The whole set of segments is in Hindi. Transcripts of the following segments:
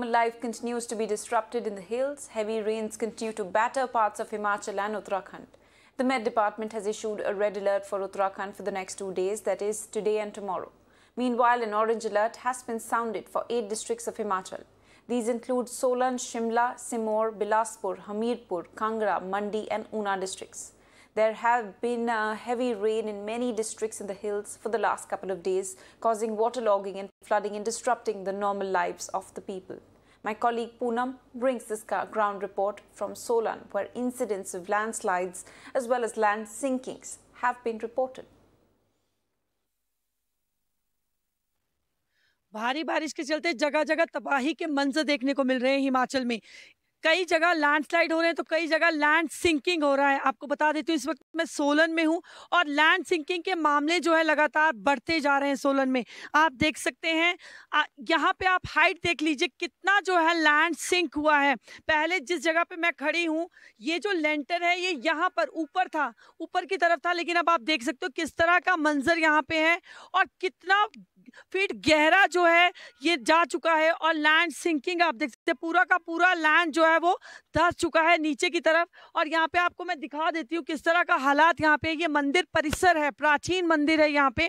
life continues to be disrupted in the hills. Heavy rains continue to batter parts of Himachal and Uttarakhand. The Met Department has issued a red alert for Uttarakhand for the next two days, that is, today and tomorrow. Meanwhile, an orange alert has been sounded for eight districts of Himachal. These include Solan, Shimla, Simoor, Bilaspur, Hamirpur, Kangra, Mandi, and Una districts. There have been uh, heavy rain in many districts in the hills for the last couple of days, causing waterlogging and flooding and disrupting the normal lives of the people. My colleague Poonam brings this ground report from Solan, where incidents of landslides as well as land sinkings have been reported. भारी बारिश के चलते जगह जगह तबाही के मंजर देखने को मिल रहे हैं हिमाचल में कई जगह लैंडस्लाइड हो रहे हैं तो कई जगह लैंड सिंकिंग हो रहा है आपको बता देती हूँ इस वक्त मैं सोलन में हूँ और लैंड सिंकिंग के मामले जो है लगातार बढ़ते जा रहे हैं सोलन में आप देख सकते हैं यहाँ पे आप हाइट देख लीजिए कितना जो है लैंड सिंक हुआ है पहले जिस जगह पे मैं खड़ी हूँ ये जो लेंटर है ये यहाँ पर ऊपर था ऊपर की तरफ था लेकिन अब आप देख सकते हो किस तरह का मंजर यहाँ पे है और कितना फीट गहरा जो है ये जा चुका है और लैंड सिंकिंग आप देख सकते हैं पूरा का पूरा लैंड जो है है वो धस चुका है नीचे की तरफ और यहाँ पे आपको मैं दिखा देती हूँ किस तरह का हालात यहाँ पे ये मंदिर परिसर है प्राचीन मंदिर है यहाँ पे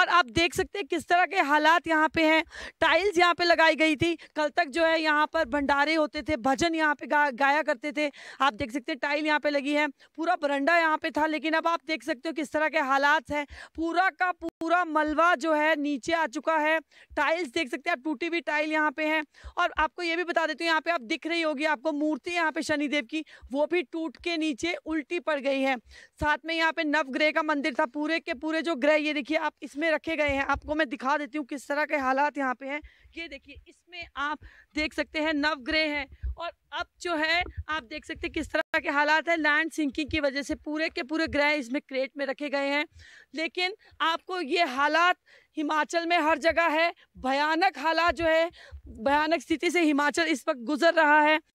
और आप देख सकते हैं किस तरह के हालात यहाँ पे हैं टाइल्स यहाँ पे लगाई गई थी कल तक जो है यहाँ पर भंडारे होते थे भजन यहाँ पे गा, गाया करते थे आप देख सकते हैं टाइल यहाँ पे लगी है पूरा बरंडा यहाँ पे था लेकिन अब आप देख सकते हो किस तरह के हालात है पूरा का पूरा मलबा जो है नीचे आ चुका है टाइल्स देख सकते हैं आप टूटी हुई टाइल यहाँ पे है और आपको ये भी बता देती हूँ यहाँ पे आप दिख रही होगी आप आपको मूर्ति यहाँ पे शनिदेव की वो भी टूट के नीचे उल्टी पड़ गई है साथ में यहाँ पे नवग्रह का मंदिर था पूरे के पूरे जो ग्रह ये देखिए आप इसमें रखे गए हैं आपको मैं दिखा देती हूँ किस तरह के हालात यहाँ पे हैं ये देखिए इसमें आप देख सकते हैं नवग्रह है और अब जो है आप देख सकते हैं किस तरह के हालात है लैंड सिंकिंग की वजह से पूरे के पूरे ग्रह इसमें क्रेट में रखे गए हैं लेकिन आपको ये हालात हिमाचल में हर जगह है भयानक हालात जो है भयानक स्थिति से हिमाचल इस वक्त गुजर रहा है